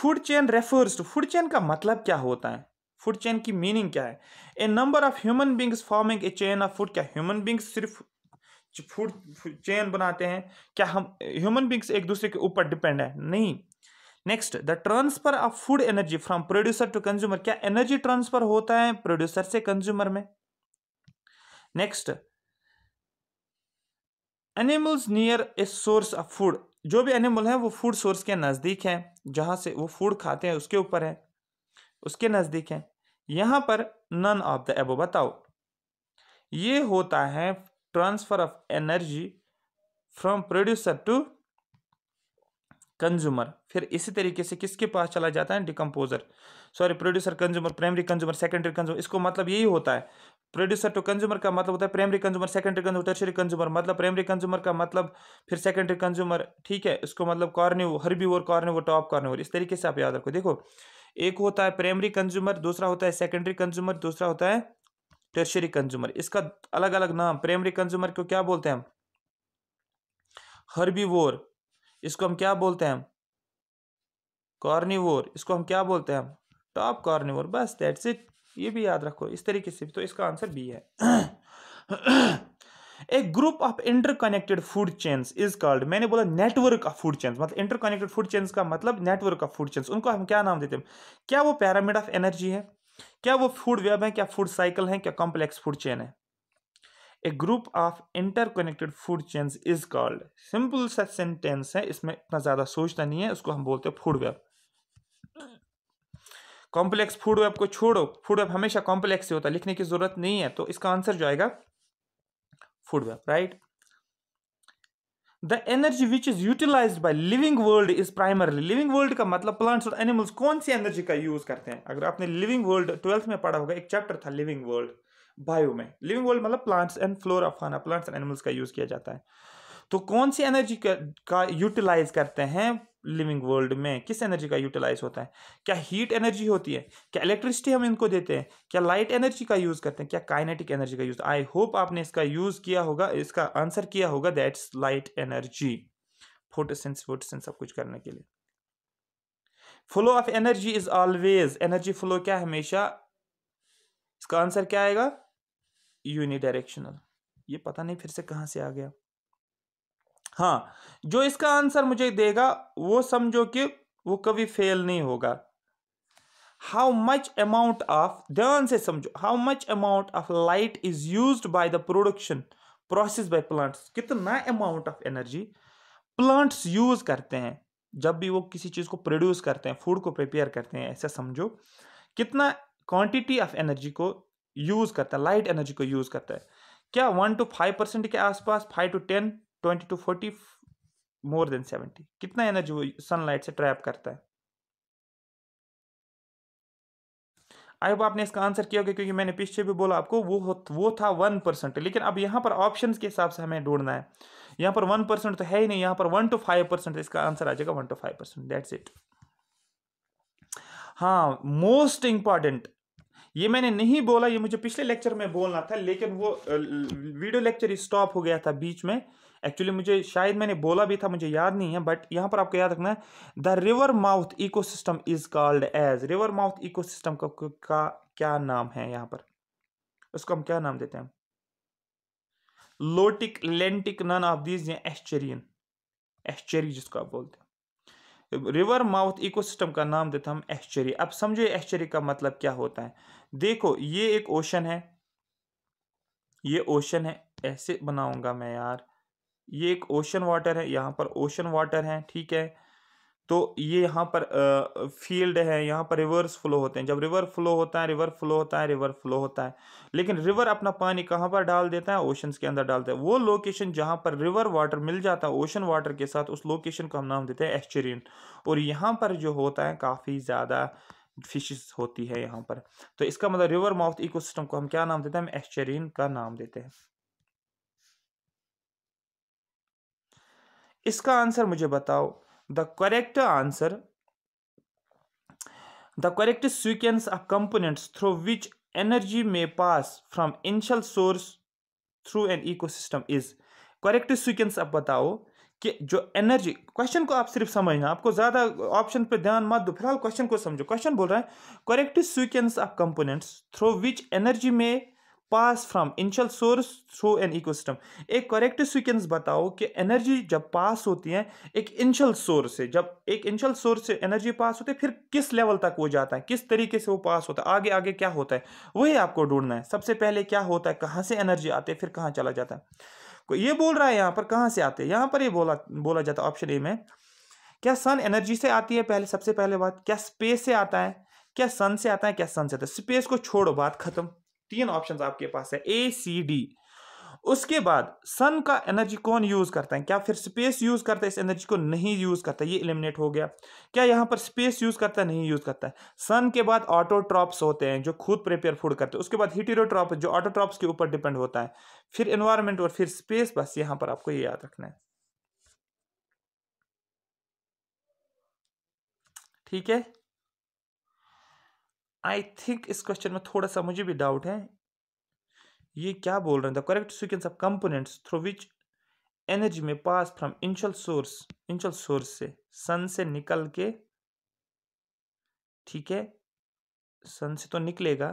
food chain refers to food chain का मतलब क्या होता है फूड चेन की मीनिंग क्या है a number of human beings forming a chain of food क्या ह्यूमन बींग्स सिर्फ फूड चेन बनाते हैं क्या हम ह्यूमन बींग्स एक दूसरे के ऊपर डिपेंड है नहीं next the transfer of food energy from producer to consumer क्या एनर्जी ट्रांसफर होता है प्रोड्यूसर से कंज्यूमर में next animals near a source of food जो भी एनिमल है वो फूड सोर्स के नज़दीक है जहां से वो फूड खाते हैं उसके ऊपर है उसके नज़दीक है यहां पर नन ऑफ द एबो बताओ ये होता है transfer of energy from producer to consumer फिर इसी तरीके से किसके पास चला जाता है decomposer sorry producer consumer primary consumer secondary consumer इसको मतलब यही होता है प्रोड्यूसर टू कंज्यूमर का मतलब होता है primary consumer secondary consumer tertiary consumer मतलब प्राइमरी कंज्यूमर का मतलब फिर सेकेंडरी कंज्यूमर ठीक है इसको मतलब कॉर्निव हरबी और कॉर्निव टॉप कॉर्निव इस तरीके से आप याद रखो देखो एक होता है प्राइमरी कंज्यूमर दूसरा होता है सेकेंडरी कंज्यूमर दूसरा होता है टर्शरी कंज्यूमर इसका अलग अलग नाम प्राइमरी कंज्यूमर को क्या बोलते हैं हम हर्बीवोर इसको हम क्या बोलते हैं कॉर्निवोर इसको हम क्या बोलते हैं हम टॉप कॉर्निवोर बस दैट्स इट ये भी याद रखो इस तरीके से तो इसका आंसर बी है a group of interconnected food chains is called मैंने बोला नेटवर्क ऑफ फूड चेन्स मतलब इंटरकनेक्टेड फूड चेन्स का मतलब नेटवर्क ऑफ फूड चेन्स उनको हम क्या नाम देते हैं क्या वो पैरामिड ऑफ एनर्जी है क्या वो फूड वेब है क्या फूड साइकिल है क्या कॉम्प्लेक्स फूड चेन है a group of interconnected food chains is called simple सा सेंटेंस है इसमें इतना ज़्यादा सोचना नहीं है उसको हम बोलते हैं food web complex food web को छोड़ो फूड वेब हमेशा कॉम्प्लेक्स ही होता है लिखने की जरूरत नहीं है तो इसका आंसर जो आएगा food web right the energy which is utilize by living world is primarily living world का मतलब प्लांट्स और एनिमल्स कौन सी एनर्जी का यूज करते हैं अगर आपने लिविंग वर्ल्ड ट्वेल्थ में पढ़ा होगा एक चैप्टर था लिविंग वर्ल्ड बायो में लिविंग वर्ल्ड मतलब प्लांट्स एंड ऑफ खाना प्लांट्स एंड एनिमल्स का यूज किया जाता है तो कौन सी एनर्जी का यूटिलाइज करते हैं लिविंग वर्ल्ड में किस एनर्जी का यूटिलाइज होता है क्या हीट एनर्जी होती है क्या इलेक्ट्रिसिटी हम इनको देते हैं क्या लाइट एनर्जी का यूज़ करते हैं क्या काइनेटिक एनर्जी का यूज़ आई होप आपने इसका यूज़ किया होगा इसका आंसर किया होगा दैट्स लाइट एनर्जी फोटोसेंस वोटोसेंस सब कुछ करने के लिए flow of energy is always energy flow क्या हमेशा इसका आंसर क्या आएगा यूनिडायरेक्शनल ये पता नहीं फिर से कहाँ से आ गया हाँ जो इसका आंसर मुझे देगा वो समझो कि वो कभी फेल नहीं होगा हाउ मच अमाउंट ऑफ ध्यान से समझो how much amount of light is use by the production process by plants कितना amount of energy plants use करते हैं जब भी वो किसी चीज़ को प्रोड्यूस करते हैं फूड को प्रिपेयर करते हैं ऐसा समझो कितना क्वांटिटी ऑफ एनर्जी को यूज़ करता है लाइट एनर्जी को यूज़ करता है क्या वन टू फाइव परसेंट के आसपास five to ten twenty to forty more than seventy कितना एनर्जी वो सनलाइट से ट्रैप करता है आई होप आपने इसका आंसर किया होगा क्योंकि मैंने पीछे भी बोला आपको वो वो था वन परसेंट लेकिन अब यहाँ पर ऑप्शन के हिसाब से हमें ढूंढना है यहाँ पर वन परसेंट तो है ही नहीं यहाँ पर वन टू फाइव परसेंट इसका आंसर आ जाएगा one to five percent that's it हाँ मोस्ट इंपॉर्टेंट ये मैंने नहीं बोला ये मुझे पिछले लेक्चर में बोलना था लेकिन वो वीडियो लेक्चर स्टॉप हो गया था बीच में एक्चुअली मुझे शायद मैंने बोला भी था मुझे याद नहीं है बट यहाँ पर आपको याद रखना है the river mouth system is called as river mouth eco का, का क्या नाम है यहाँ पर उसको हम क्या नाम देते हैं lotic lentic none of these या एस्चेरियन एस्चेरी जिसको आप बोलते हैं रिवर माउथ इकोसिस्टम का नाम देते हम एस्चरी अब समझो एस्चरी का मतलब क्या होता है देखो ये एक ओशन है ये ओशन है ऐसे बनाऊंगा मैं यार ये एक ओशन वाटर है यहाँ पर ओशन वाटर है ठीक है तो ये यहाँ पर फील्ड है यहाँ पर रिवर्स फ्लो होते हैं जब रिवर फ्लो होता है रिवर फ्लो होता है रिवर फ्लो होता है लेकिन रिवर अपना पानी कहाँ पर डाल देता है ओशंस के अंदर डालता है वो लोकेशन जहाँ पर रिवर वाटर मिल जाता है ओशन वाटर के साथ उस लोकेशन को हम नाम देते हैं एस्चरियन और यहाँ पर जो होता है काफ़ी ज़्यादा फिशेस होती है यहाँ पर तो इसका मतलब रिवर माउथ इको को हम क्या नाम देते हैं हम एस्चरियन का नाम देते हैं इसका आंसर मुझे बताओ the correct answer the correct sequence of components through which energy may pass from initial source through an ecosystem is correct sequence आप बताओ कि जो एनर्जी क्वेश्चन को आप सिर्फ समझना आपको ज़्यादा ऑप्शन पे ध्यान मत दो फिलहाल क्वेश्चन को समझो क्वेश्चन बोल रहा है correct sequence of components through which energy may pass from initial source through an ecosystem एक करेक्ट सीक्वेंस बताओ कि एनर्जी जब पास होती है एक इनिशियल सोर्स से जब एक इनिशियल सोर्स से एनर्जी पास होती है फिर किस लेवल तक वो जाता है किस तरीके से वो पास होता है आगे आगे क्या होता है वही आपको ढूंढना है सबसे पहले क्या होता है कहाँ से एनर्जी आती है फिर कहाँ चला जाता है ये बोल रहा है यहाँ पर कहाँ से आते हैं यहाँ पर ये बोला बोला जाता है ऑप्शन ए में क्या सन एनर्जी से आती है पहले सबसे पहले बात क्या स्पेस से आता है क्या सन से आता है क्या सन से आता है स्पेस को छोड़ो बात खत्म तीन ऑप्शंस आपके पास है ए सी डी उसके बाद सन का एनर्जी कौन यूज करता है क्या फिर स्पेस यूज करता है इस एनर्जी को नहीं यूज करता ये इलिमिनेट हो गया क्या यहां पर स्पेस यूज करता है नहीं यूज करता है सन के बाद ऑटोट्रॉप्स होते हैं जो खुद प्रिपेयर फूड करते हैं उसके बाद हीटेरोट्रॉप जो ऑटोट्रॉप्स के ऊपर डिपेंड होता है फिर एनवायरमेंट और फिर स्पेस बस यहां पर आपको ये याद रखना है ठीक है आई थिंक इस क्वेश्चन में थोड़ा सा मुझे भी डाउट है ये क्या बोल रहे हैं the correct sequence of components through which energy may pass from initial source initial source से सन से निकल के ठीक है सन से तो निकलेगा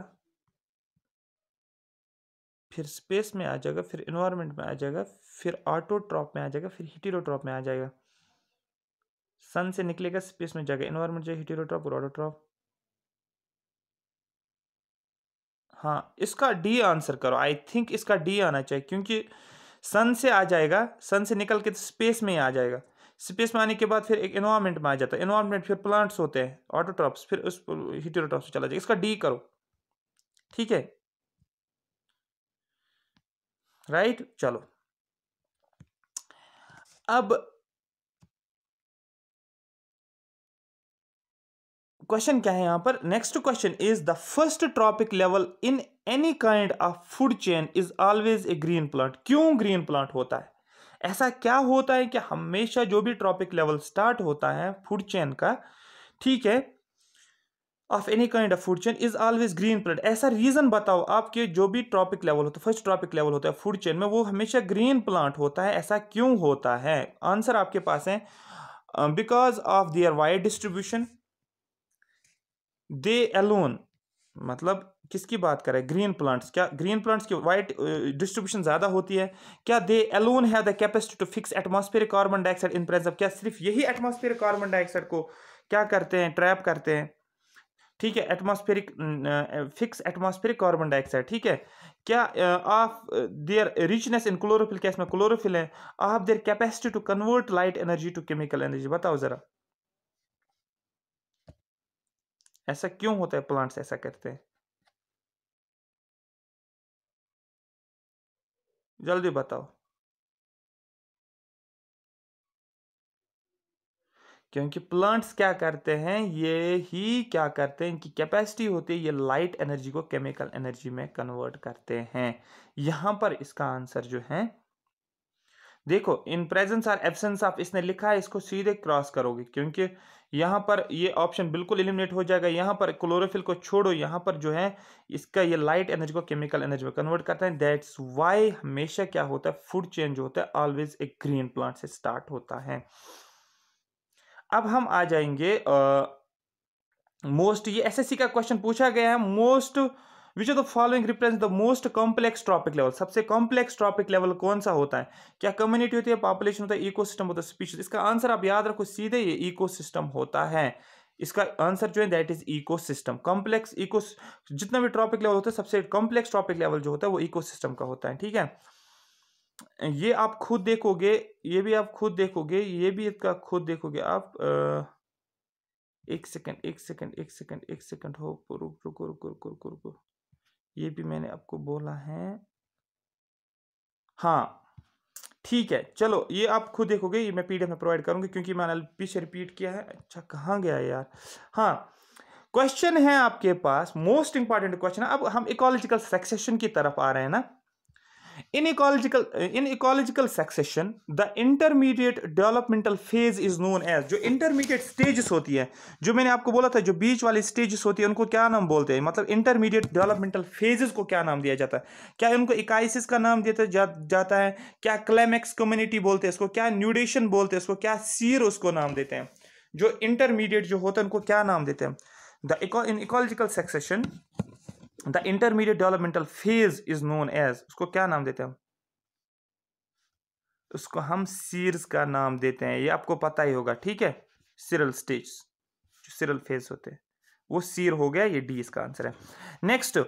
फिर स्पेस में आ जाएगा फिर इन्वायरमेंट में आ जाएगा फिर ऑटोट्रॉप में आ जाएगा फिर हिटीरोट्रॉप में आ जाएगा सन से निकलेगा स्पेस में जाएगा इन्वायरमेंट जाएगा हिटीरोट्रॉप और ऑटोट्रॉप हाँ इसका डी आंसर करो आई थिंक इसका डी आना चाहिए क्योंकि सन से आ जाएगा सन से निकल के तो स्पेस में ही आ जाएगा स्पेस में आने के बाद फिर एक इन्वायरमेंट में आ जाता है इन्वायरमेंट फिर प्लांट्स होते हैं ऑटोट्रॉप्स फिर उस से चला जाएगा इसका डी करो ठीक है राइट चलो अब क्वेश्चन क्या है यहाँ पर next question is the first trophic level in any kind of food chain is always a green plant क्यों ग्रीन प्लांट होता है ऐसा क्या होता है कि हमेशा जो भी ट्रॉपिक लेवल स्टार्ट होता है फूड चेन का ठीक है of any kind of food chain is always green plant ऐसा रीज़न बताओ आपके जो भी ट्रॉपिक लेवल होता है फर्स्ट ट्रॉपिक लेवल होता है फूड चेन में वो हमेशा ग्रीन प्लांट होता है ऐसा क्यों होता है आंसर आपके पास है because of their wide distribution they alone मतलब किसकी बात करें ग्रीन प्लांट्स क्या ग्रीन प्लांट्स की वाइट डिस्ट्रीब्यूशन ज़्यादा होती है क्या दे एलोन है the capacity to fix atmosphere carbon dioxide in presence of क्या सिर्फ यही एटमॉस्फेयर कार्बन डाइऑक्साइड को क्या करते हैं ट्रैप करते हैं ठीक है atmospheric fix atmospheric carbon dioxide ठीक है क्या of their richness in chlorophyll क्या इसमें क्लोरोफिल है of their capacity to convert light energy to chemical energy बताओ ज़रा ऐसा क्यों होता है प्लांट्स ऐसा करते हैं जल्दी बताओ क्योंकि प्लांट्स क्या करते हैं ये ही क्या करते हैं इनकी कैपेसिटी होती है ये लाइट एनर्जी को केमिकल एनर्जी में कन्वर्ट करते हैं यहां पर इसका आंसर जो है देखो इन प्रेजेंस और एब्सेंस ऑफ इसने लिखा है इसको सीधे क्रॉस करोगे क्योंकि यहाँ पर ये ऑप्शन बिल्कुल एलिमिनेट हो जाएगा यहाँ पर क्लोरोफिल को छोड़ो यहाँ पर जो है इसका ये लाइट एनर्जी को केमिकल एनर्जी में कन्वर्ट करते हैं दैट्स वाई हमेशा क्या होता है फूड चेंज होता है ऑलवेज एक ग्रीन प्लांट से स्टार्ट होता है अब हम आ जाएंगे मोस्ट ये एसएससी का क्वेश्चन पूछा गया है most which of the following represent the most complex topic level सबसे कॉम्प्लेक्स टॉपिक लेवल कौन सा होता है क्या कम्युनिटी होती है पॉपुलेशन होता है इको सिस्टम होता है स्पीशीज इसका आंसर आप याद रखो सीधे ये इकोसिस्टम होता है इसका आंसर जो है that is system complex eco जितना भी टॉपिक लेवल होता है सबसे कॉम्प्लेक्स टॉपिक लेवल जो होता है वो सिस्टम का होता है ठीक है ये आप खुद देखोगे ये भी आप खुद देखोगे ये भी इसका खुद देखोगे आप आ, एक सेकंड एक सेकंड एक सेकंड एक सेकंड हो रुको रुको रुको रुको रुको रुको ये भी मैंने आपको बोला है हाँ ठीक है चलो ये आप खुद देखोगे ये मैं पीडीएफ में प्रोवाइड करूंगी क्योंकि मैंने पीछे रिपीट किया है अच्छा कहाँ गया यार हाँ क्वेश्चन है आपके पास मोस्ट इंपॉर्टेंट क्वेश्चन अब हम इकोलॉजिकल सक्सेशन की तरफ आ रहे हैं ना In ecological in ecological succession, the intermediate developmental phase is known as जो intermediate stages होती है जो मैंने आपको बोला था जो बीच वाली stages होती है उनको क्या नाम बोलते हैं मतलब intermediate developmental phases को क्या नाम दिया जाता है क्या उनको इकाइसिस का नाम दिया जा, जाता है क्या क्लाइमेक्स कम्युनिटी बोलते हैं इसको क्या न्यूडेशन बोलते हैं इसको क्या सीर उसको नाम देते हैं जो इंटरमीडिएट जो होता है उनको क्या नाम देते हैं the in ecological succession the intermediate developmental phase is known as उसको क्या नाम देते हैं हम उसको हम सीर्स का नाम देते हैं ये आपको पता ही होगा ठीक है सिरल स्टेज जो सिरल फेज होते हैं वो सीर हो गया ये डी इसका आंसर है next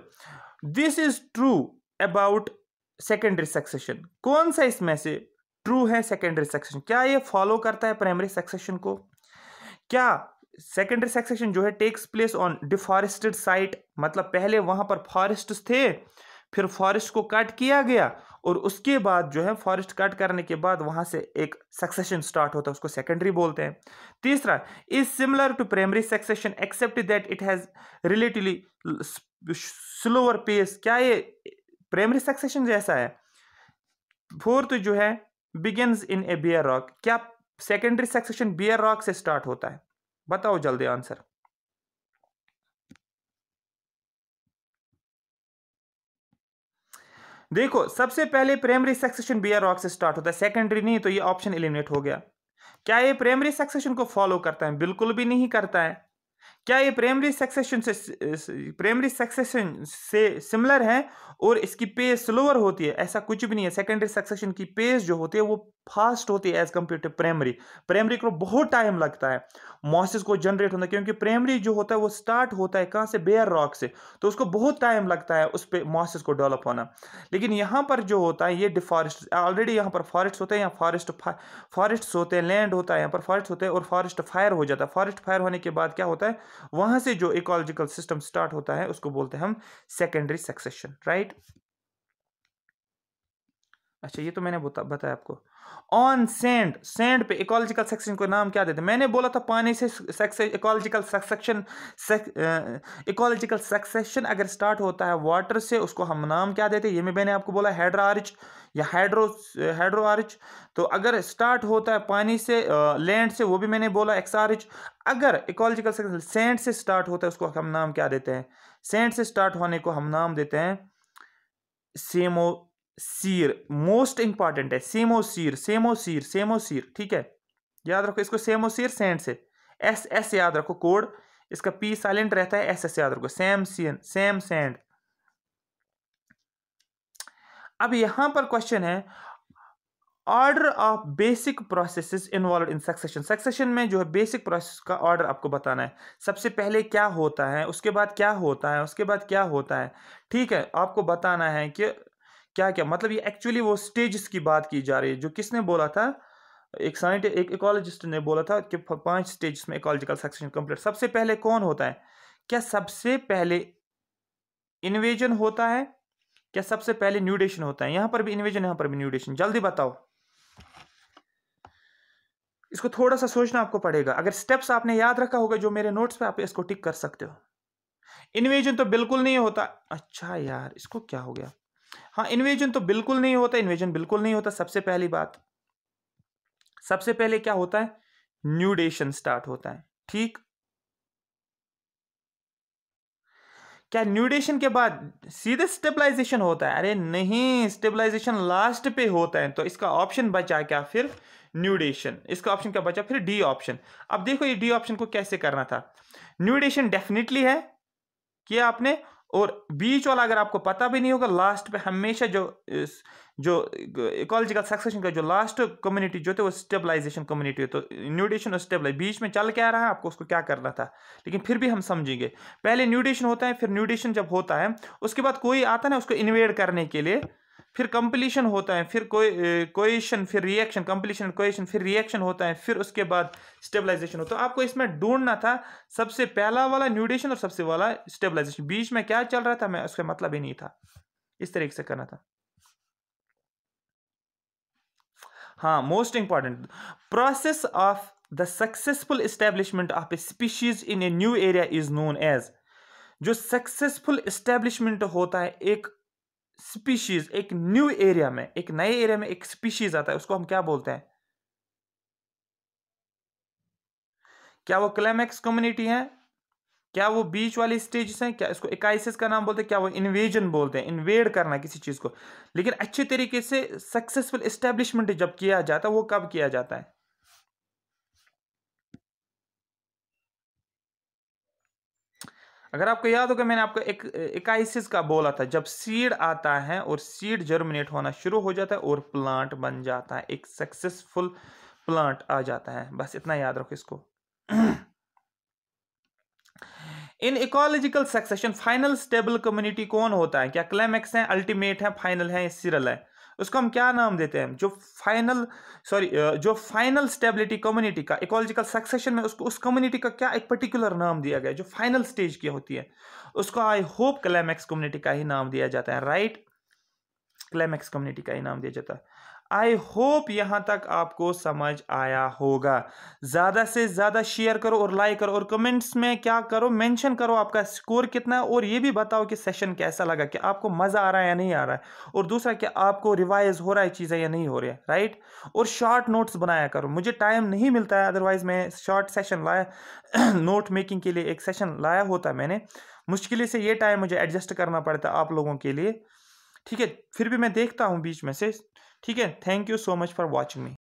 this is true about secondary succession कौन सा इसमें से ट्रू है सेकेंडरी सक्सेशन क्या ये फॉलो करता है प्राइमरी सक्सेशन को क्या सेकेंडरी सेक्सेशन जो है takes place on deforested site मतलब पहले वहां पर फॉरेस्ट थे फिर फॉरेस्ट को कट किया गया और उसके बाद जो है फॉरेस्ट कट करने के बाद वहां से एक सक्सेशन स्टार्ट होता है उसको सेकेंडरी बोलते हैं तीसरा is similar to primary succession except that it has relatively slower pace क्या ये प्राइमरी सक्सेशन जैसा है फोर्थ जो है begins in a bare rock क्या सेकेंडरी सक्सेशन बियर रॉक से स्टार्ट होता है बताओ जल्दी आंसर देखो सबसे पहले प्राइमरी सक्सेशन बियर रॉक से स्टार्ट होता है सेकेंडरी नहीं तो ये ऑप्शन इलिमिनेट हो गया क्या ये प्राइमरी सक्सेशन को फॉलो करता है बिल्कुल भी नहीं करता है क्या ये प्राइमरी सक्सेशन से प्राइमरी सक्सेशन से सिमिलर है और इसकी पेस स्लोअर होती है ऐसा कुछ भी नहीं है सेकेंडरी सक्सेशन की पेस जो होती है वो फास्ट होती है as compare to primary primary को बहुत टाइम लगता है मॉसिस को जनरेट होना क्योंकि प्राइमरी जो होता है वो स्टार्ट होता है कहाँ से बेयर रॉक से तो उसको बहुत टाइम लगता है उस पर मॉसिस को डेवलप होना लेकिन यहाँ पर जो होता है ये डिफॉरेस्ट ऑलरेडी यहाँ पर फॉरेस्ट होते हैं यहाँ फॉरेस्ट फॉरेस्ट होते हैं लैंड होता है यहाँ पर फॉरेस्ट होते हैं और फॉरेस्ट फायर हो जाता है फॉरेस्ट फायर होने के बाद क्या होता है वहाँ से जो इकोलॉजिकल सिस्टम स्टार्ट होता है उसको बोलते हैं हम सेकेंडरी सक्सेशन राइट अच्छा ये तो मैंने बता, बताया आपको ऑन सेंड सेंड पे इकोलॉजिकल सेक्शन को नाम क्या देते मैंने बोला था पानी से इकोलॉजिकल सेक्शन इकोलॉजिकल सेक्शन अगर स्टार्ट होता है वाटर से उसको हम नाम क्या देते ये मैंने आपको बोला हैड्रो आर्च या हाइड्रो हाइड्रो आर्च तो अगर स्टार्ट होता है पानी से लैंड से वो भी मैंने बोला एक्स आर्च अगर इकोलॉजिकल सेक्शन सेंड से स्टार्ट होता है उसको हम नाम क्या देते हैं सेंड से स्टार्ट होने को हम नाम देते हैं सेमो सीर मोस्ट इंपॉर्टेंट है सीर सेमो सीर ठीक है याद रखो इसको सेमो सीर सेंट से एस एस याद रखो कोड इसका पी साइलेंट रहता है एस एस याद रखो सेम सीन सेम सेंड अब यहां पर क्वेश्चन है order of basic processes involve in succession succession में जो है बेसिक प्रोसेस का ऑर्डर आपको बताना है सबसे पहले क्या होता है उसके बाद क्या होता है उसके बाद क्या होता है ठीक है आपको बताना है कि क्या क्या मतलब ये एक्चुअली वो स्टेजेस की बात की जा रही है जो किसने बोला था एक साइंटिस्ट एक इकोलॉजिस्ट ने बोला था कि पांच स्टेजेस में इकोलॉजिकल सक्सेशन कंप्लीट सबसे पहले कौन होता है क्या सबसे पहले इन्वेजन होता है क्या सबसे पहले न्यूडेशन होता है यहां पर भी इन्वेजन यहां पर भी न्यूडेशन जल्दी बताओ इसको थोड़ा सा सोचना आपको पड़ेगा अगर स्टेप्स आपने याद रखा होगा जो मेरे नोट्स पे आप इसको टिक कर सकते हो इन्वेजन तो बिल्कुल नहीं होता अच्छा यार इसको क्या हो गया हाँ इन्वेजन तो बिल्कुल नहीं होता इन्वेजन बिल्कुल नहीं होता सबसे पहली बात सबसे पहले क्या होता है न्यूडेशन स्टार्ट होता है ठीक क्या न्यूडेशन के बाद सीधे स्टेबलाइजेशन होता है अरे नहीं स्टेबलाइजेशन लास्ट पे होता है तो इसका ऑप्शन बचा क्या फिर न्यूडेशन इसका ऑप्शन क्या बचा फिर डी ऑप्शन अब देखो ये डी ऑप्शन को कैसे करना था न्यूडेशन डेफिनेटली है किया आपने और बीच वाला अगर आपको पता भी नहीं होगा लास्ट पे हमेशा जो जो इकोलॉजिकल सक्सेशन का जो लास्ट कम्युनिटी जो थे वो स्टेबलाइजेशन कम्युनिटी तो न्यूडेशन और स्टेबलाइज बीच में चल क्या रहा है आपको उसको क्या करना था लेकिन फिर भी हम समझेंगे पहले न्यूडेशन होता है फिर न्यूडेशन जब होता है उसके बाद कोई आता है ना उसको इन्वेड करने के लिए फिर कंप्लीशन होता है फिर कोएशन फिर रिएक्शन कंप्लीशन एंड कोएशन फिर रिएक्शन होता है फिर उसके बाद स्टेबलाइजेशन होता है तो आपको इसमें ढूंढना था सबसे पहला वाला न्यूडेशन और सबसे वाला स्टेबलाइजेशन बीच में क्या चल रहा था मैं उसका मतलब ही नहीं था इस तरीके से करना था हाँ most important process of the successful establishment of a species in a new area is known as जो सक्सेसफुल इस्टेब्लिशमेंट होता है एक स्पीशीज एक न्यू एरिया में एक नए एरिया में एक स्पीशीज आता है उसको हम क्या बोलते हैं क्या वो क्लाइमैक्स कम्युनिटी है क्या वो बीच वाली स्टेज है क्या इसको इकाइसिस का नाम बोलते हैं क्या वो इन्वेजन बोलते हैं इन्वेड करना किसी चीज़ को लेकिन अच्छे तरीके से सक्सेसफुल एस्टेब्लिशमेंट जब किया जाता है वो कब किया जाता है अगर आपको याद होगा मैंने आपको एक इकाइसिस का बोला था जब सीड आता है और सीड जर्मिनेट होना शुरू हो जाता है और प्लांट बन जाता है एक सक्सेसफुल प्लांट आ जाता है बस इतना याद रखो इसको in ecological succession final stable community कौन होता है क्या क्लाइमैक्स है अल्टीमेट है फाइनल है सीरल है उसको हम क्या नाम देते हैं जो फाइनल सॉरी जो फाइनल स्टेबिलिटी कम्युनिटी का इकोलॉजिकल सक्सेशन में उसको उस कम्युनिटी का क्या एक पर्टिकुलर नाम दिया गया जो फाइनल स्टेज की होती है उसको आई होप क्लाइमैक्स कम्युनिटी का ही नाम दिया जाता है राइट क्लाइमैक्स कम्युनिटी का ही नाम दिया जाता है आई होप यहाँ तक आपको समझ आया होगा ज़्यादा से ज़्यादा शेयर करो और लाइक करो और कमेंट्स में क्या करो मेंशन करो आपका स्कोर कितना है और ये भी बताओ कि सेशन कैसा लगा कि आपको मज़ा आ रहा है या नहीं आ रहा है और दूसरा कि आपको रिवाइज हो रहा है चीज़ें या नहीं हो रही है राइट और शॉर्ट नोट्स बनाया करो मुझे टाइम नहीं मिलता है अदरवाइज़ मैं शॉर्ट सेशन लाया नोट मेकिंग के लिए एक सेशन लाया होता मैंने मुश्किल से ये टाइम मुझे एडजस्ट करना पड़ता आप लोगों के लिए ठीक है फिर भी मैं देखता हूँ बीच में से ठीक है thank you so much for watching me